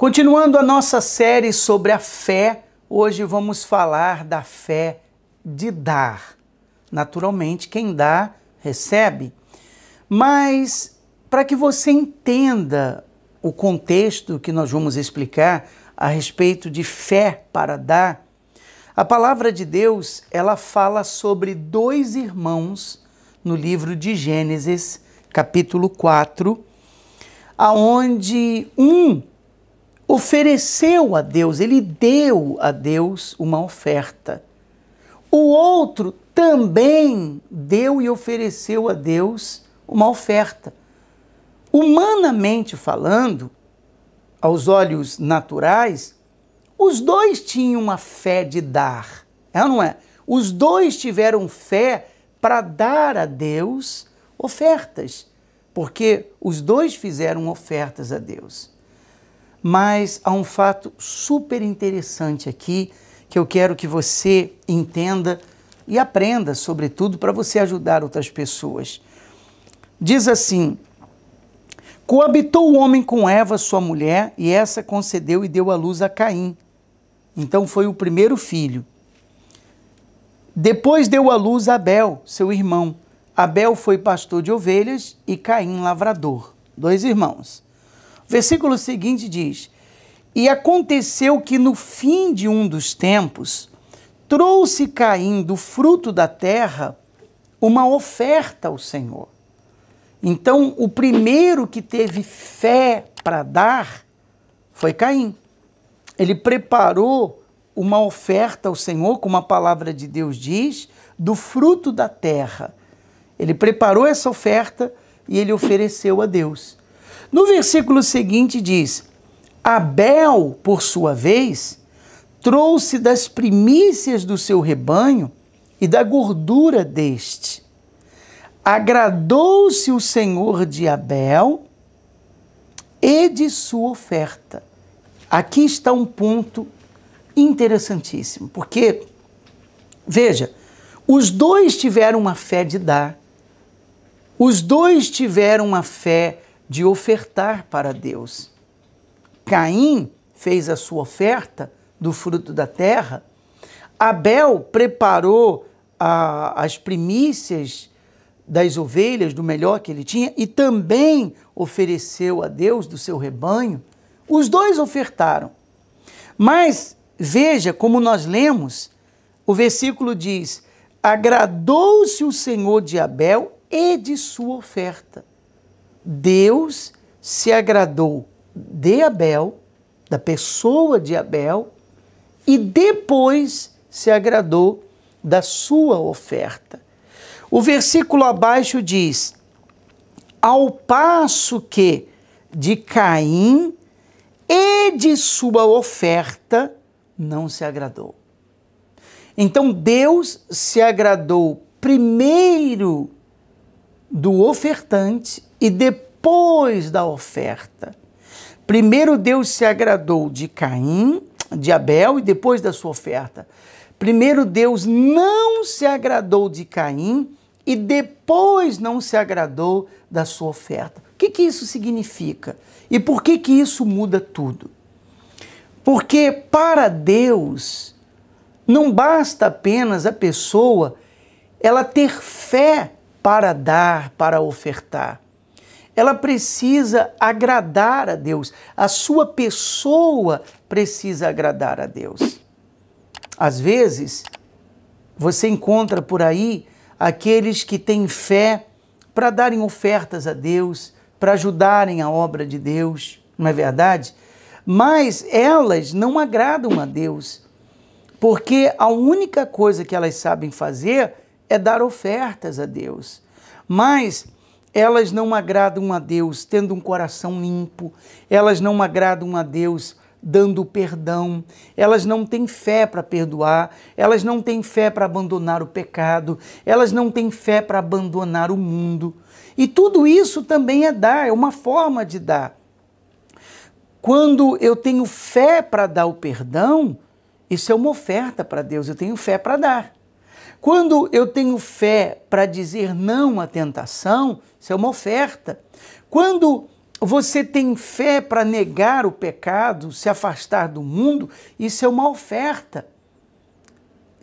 Continuando a nossa série sobre a fé, hoje vamos falar da fé de dar. Naturalmente, quem dá, recebe. Mas para que você entenda o contexto que nós vamos explicar a respeito de fé para dar, a palavra de Deus, ela fala sobre dois irmãos no livro de Gênesis, capítulo 4, aonde um ofereceu a Deus, ele deu a Deus uma oferta. O outro também deu e ofereceu a Deus uma oferta. Humanamente falando, aos olhos naturais, os dois tinham uma fé de dar, é ou não é? Os dois tiveram fé para dar a Deus ofertas, porque os dois fizeram ofertas a Deus. Mas há um fato super interessante aqui que eu quero que você entenda e aprenda, sobretudo, para você ajudar outras pessoas. Diz assim: Coabitou o homem com Eva, sua mulher, e essa concedeu e deu à luz a Caim. Então foi o primeiro filho. Depois deu à luz Abel, seu irmão. Abel foi pastor de ovelhas e Caim lavrador. Dois irmãos. Versículo seguinte diz: E aconteceu que no fim de um dos tempos, trouxe Caim do fruto da terra uma oferta ao Senhor. Então, o primeiro que teve fé para dar foi Caim. Ele preparou uma oferta ao Senhor, como a palavra de Deus diz, do fruto da terra. Ele preparou essa oferta e ele ofereceu a Deus. No versículo seguinte diz: Abel, por sua vez, trouxe das primícias do seu rebanho e da gordura deste. Agradou-se o Senhor de Abel e de sua oferta. Aqui está um ponto interessantíssimo, porque, veja, os dois tiveram uma fé de dar, os dois tiveram uma fé de ofertar para Deus. Caim fez a sua oferta do fruto da terra, Abel preparou a, as primícias das ovelhas, do melhor que ele tinha, e também ofereceu a Deus do seu rebanho. Os dois ofertaram. Mas veja como nós lemos, o versículo diz: Agradou-se o Senhor de Abel e de sua oferta, Deus se agradou de Abel, da pessoa de Abel, e depois se agradou da sua oferta. O versículo abaixo diz: Ao passo que de Caim e de sua oferta não se agradou. Então Deus se agradou primeiro do ofertante e depois da oferta. Primeiro Deus se agradou de Caim, de Abel e depois da sua oferta. Primeiro Deus não se agradou de Caim e depois não se agradou da sua oferta. O que, que isso significa? E por que, que isso muda tudo? Porque para Deus não basta apenas a pessoa ela ter fé para dar, para ofertar ela precisa agradar a Deus. A sua pessoa precisa agradar a Deus. Às vezes, você encontra por aí aqueles que têm fé para darem ofertas a Deus, para ajudarem a obra de Deus, não é verdade? Mas elas não agradam a Deus, porque a única coisa que elas sabem fazer é dar ofertas a Deus. Mas elas não agradam a Deus tendo um coração limpo, elas não agradam a Deus dando perdão, elas não têm fé para perdoar, elas não têm fé para abandonar o pecado, elas não têm fé para abandonar o mundo. E tudo isso também é dar, é uma forma de dar. Quando eu tenho fé para dar o perdão, isso é uma oferta para Deus, eu tenho fé para dar. Quando eu tenho fé para dizer não à tentação, isso é uma oferta. Quando você tem fé para negar o pecado, se afastar do mundo, isso é uma oferta.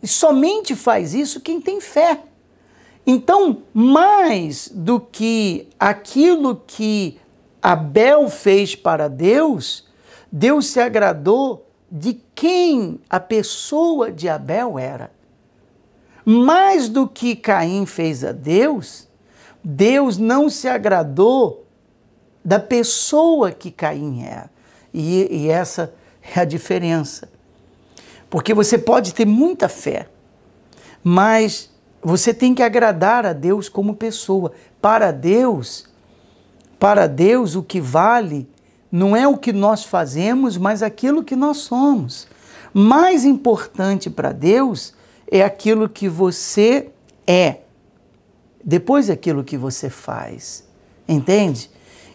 E somente faz isso quem tem fé. Então, mais do que aquilo que Abel fez para Deus, Deus se agradou de quem a pessoa de Abel era mais do que Caim fez a Deus, Deus não se agradou da pessoa que Caim é. E, e essa é a diferença. Porque você pode ter muita fé, mas você tem que agradar a Deus como pessoa. Para Deus, para Deus o que vale não é o que nós fazemos, mas aquilo que nós somos. Mais importante para Deus é aquilo que você é, depois é aquilo que você faz. Entende?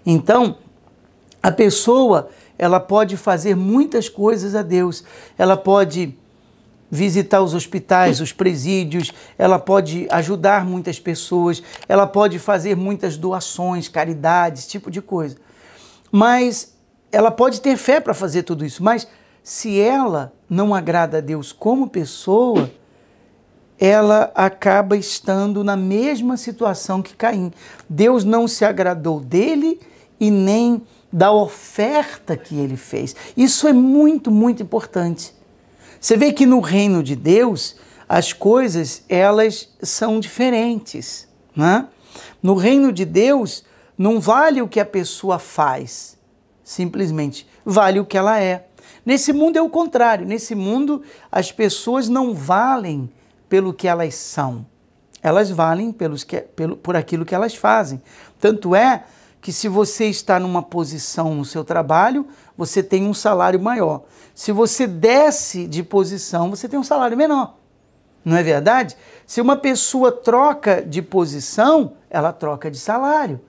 Então, a pessoa, ela pode fazer muitas coisas a Deus. Ela pode visitar os hospitais, os presídios, ela pode ajudar muitas pessoas, ela pode fazer muitas doações, caridades, tipo de coisa. Mas ela pode ter fé para fazer tudo isso, mas se ela não agrada a Deus como pessoa, ela acaba estando na mesma situação que Caim. Deus não se agradou dele e nem da oferta que ele fez. Isso é muito, muito importante. Você vê que no reino de Deus, as coisas elas são diferentes, né? No reino de Deus não vale o que a pessoa faz, simplesmente vale o que ela é. Nesse mundo é o contrário. Nesse mundo as pessoas não valem pelo que elas são, elas valem pelos que, pelo, por aquilo que elas fazem. Tanto é que se você está numa posição no seu trabalho, você tem um salário maior. Se você desce de posição, você tem um salário menor. Não é verdade? Se uma pessoa troca de posição, ela troca de salário.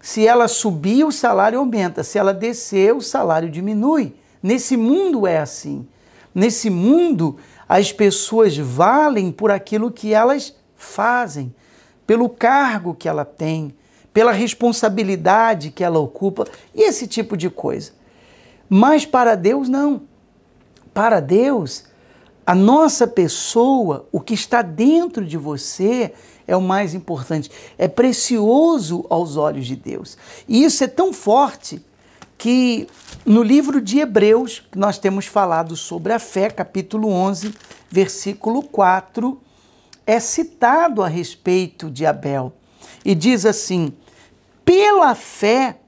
Se ela subir, o salário aumenta. Se ela descer, o salário diminui. Nesse mundo é assim. Nesse mundo, as pessoas valem por aquilo que elas fazem, pelo cargo que ela tem, pela responsabilidade que ela ocupa e esse tipo de coisa. Mas para Deus, não. Para Deus, a nossa pessoa, o que está dentro de você, é o mais importante. É precioso aos olhos de Deus. E isso é tão forte que no livro de Hebreus, nós temos falado sobre a fé, capítulo 11, versículo 4, é citado a respeito de Abel. E diz assim: pela fé,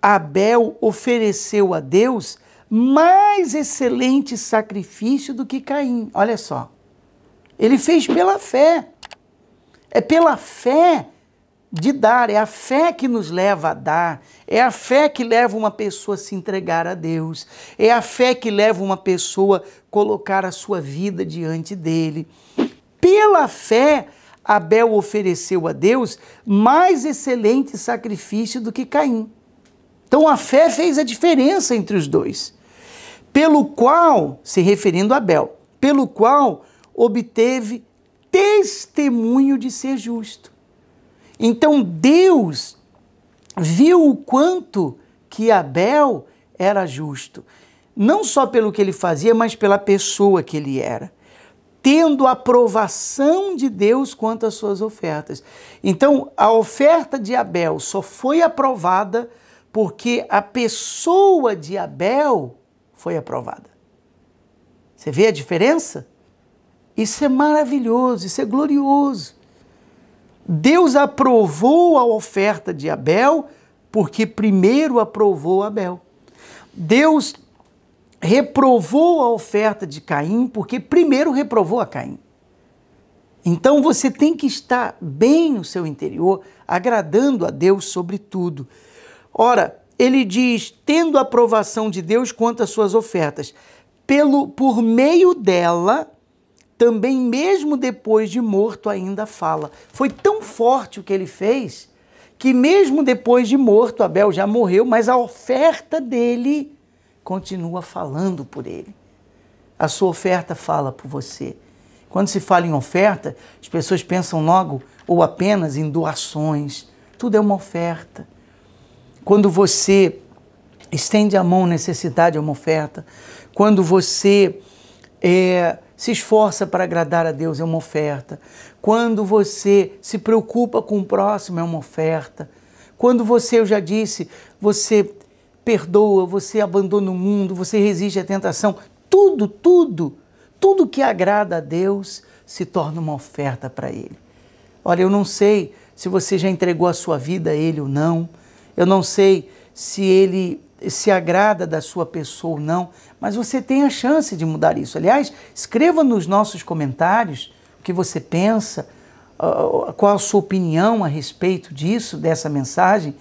Abel ofereceu a Deus mais excelente sacrifício do que Caim. Olha só. Ele fez pela fé. É pela fé de dar, é a fé que nos leva a dar, é a fé que leva uma pessoa a se entregar a Deus, é a fé que leva uma pessoa a colocar a sua vida diante dele. Pela fé, Abel ofereceu a Deus mais excelente sacrifício do que Caim. Então a fé fez a diferença entre os dois. Pelo qual, se referindo a Abel, pelo qual obteve testemunho de ser justo. Então Deus viu o quanto que Abel era justo, não só pelo que ele fazia, mas pela pessoa que ele era, tendo a aprovação de Deus quanto às suas ofertas. Então, a oferta de Abel só foi aprovada porque a pessoa de Abel foi aprovada. Você vê a diferença? Isso é maravilhoso, isso é glorioso. Deus aprovou a oferta de Abel, porque primeiro aprovou Abel. Deus reprovou a oferta de Caim, porque primeiro reprovou a Caim. Então você tem que estar bem no seu interior, agradando a Deus sobre tudo. Ora, ele diz: tendo a aprovação de Deus quanto às suas ofertas, pelo por meio dela também mesmo depois de morto ainda fala. Foi tão forte o que ele fez que mesmo depois de morto, Abel já morreu, mas a oferta dele continua falando por ele. A sua oferta fala por você. Quando se fala em oferta, as pessoas pensam logo ou apenas em doações. Tudo é uma oferta. Quando você estende a mão, necessidade é uma oferta. Quando você é, se esforça para agradar a Deus, é uma oferta. Quando você se preocupa com o próximo, é uma oferta. Quando você, eu já disse, você perdoa, você abandona o mundo, você resiste à tentação, tudo, tudo, tudo que agrada a Deus se torna uma oferta para Ele. Olha, eu não sei se você já entregou a sua vida a Ele ou não, eu não sei se Ele se agrada da sua pessoa ou não, mas você tem a chance de mudar isso. Aliás, escreva nos nossos comentários o que você pensa, ah, ah, qual a sua opinião a respeito disso, dessa mensagem.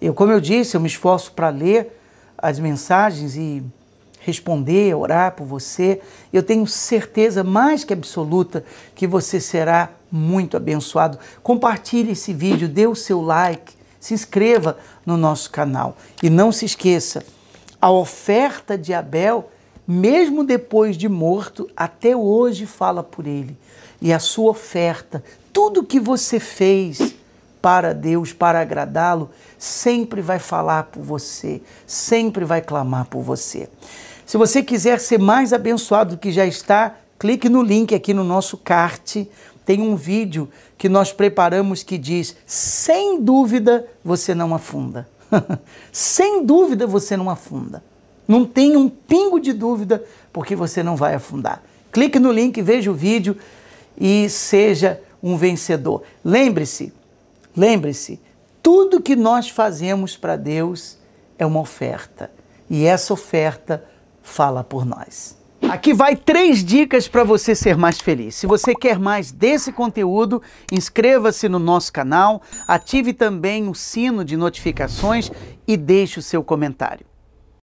Eu, como eu disse, eu me esforço para ler as mensagens e responder, orar por você. Eu tenho certeza mais que absoluta que você será muito abençoado. Compartilhe esse vídeo, dê o seu like se inscreva no nosso canal. E não se esqueça, a oferta de Abel, mesmo depois de morto, até hoje fala por ele. E a sua oferta, tudo que você fez para Deus, para agradá-lo, sempre vai falar por você, sempre vai clamar por você. Se você quiser ser mais abençoado do que já está, clique no link aqui no nosso cart tem um vídeo que nós preparamos que diz: sem dúvida você não afunda. sem dúvida você não afunda. Não tem um pingo de dúvida porque você não vai afundar. Clique no link, veja o vídeo e seja um vencedor. Lembre-se, lembre-se, tudo que nós fazemos para Deus é uma oferta e essa oferta fala por nós. Aqui vai três dicas para você ser mais feliz. Se você quer mais desse conteúdo, inscreva-se no nosso canal, ative também o sino de notificações e deixe o seu comentário.